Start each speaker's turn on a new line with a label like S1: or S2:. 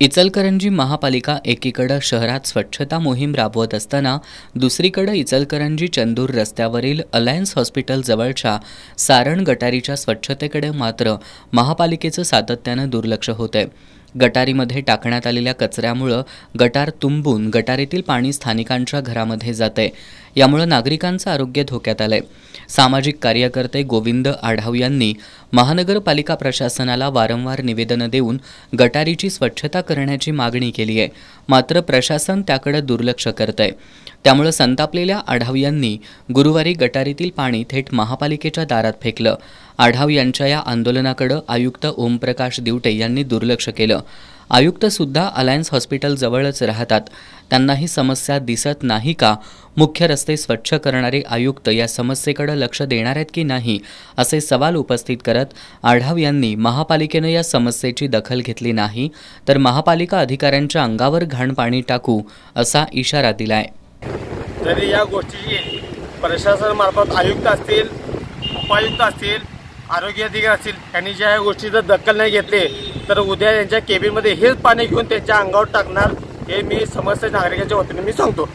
S1: इचलकरंजी महापालिका एकीकडं शहरात स्वच्छता मोहीम राबवत असताना दुसरीकडे इचलकरंजी चंदूर रस्त्यावरील अलायन्स हॉस्पिटल जवळच्या सारण गटारीच्या स्वच्छतेकडे मात्र महापालिकेचं सातत्यानं दुर्लक्ष होतंय गटारीमध्ये टाकण्यात आलेल्या कचऱ्यामुळं गटार तुंबून गटारीतील पाणी स्थानिकांच्या घरामध्ये जाते यामुळं नागरिकांचं आरोग्य धोक्यात आलंय सामाजिक कार्यकर्ते गोविंद आढाव यांनी महानगरपालिका प्रशासनाला वारंवार निवेदन देऊन गटारीची स्वच्छता करण्याची मागणी केली आहे मात्र प्रशासन त्याकडे दुर्लक्ष करत आहे त्यामुळे संतापलेल्या आढाव यांनी गुरुवारी गटारीतील पाणी थेट महापालिकेच्या दारात फेकलं आढाव यांच्या या आंदोलनाकडे आयुक्त ओमप्रकाश दिवटे यांनी दुर्लक्ष केलं आयुक्तसुद्धा अलायन्स जवळच राहतात त्यांना ही समस्या दिसत नाही का मुख्य रस्ते स्वच्छ करणारे आयुक्त या समस्येकडे लक्ष देणार आहेत की नाही असे सवाल उपस्थित करत आढाव यांनी महापालिकेनं या समस्येची दखल घेतली नाही तर महापालिका अधिकाऱ्यांच्या अंगावर घाण पाणी टाकू असा इशारा दिला आहे
S2: तरी या गोष्टीची मार्फत आयुक्त असतील उपायुक्त असतील आरोग्य अधिकारी असतील त्यांनी ज्या गोष्टीचं दखल नाही घेतले तर उद्या यांच्या केबिनमध्ये हेच पाणी घेऊन त्यांच्या अंगावर टाकणार हे मी समस्त नागरिकांच्या वतीने मी सांगतो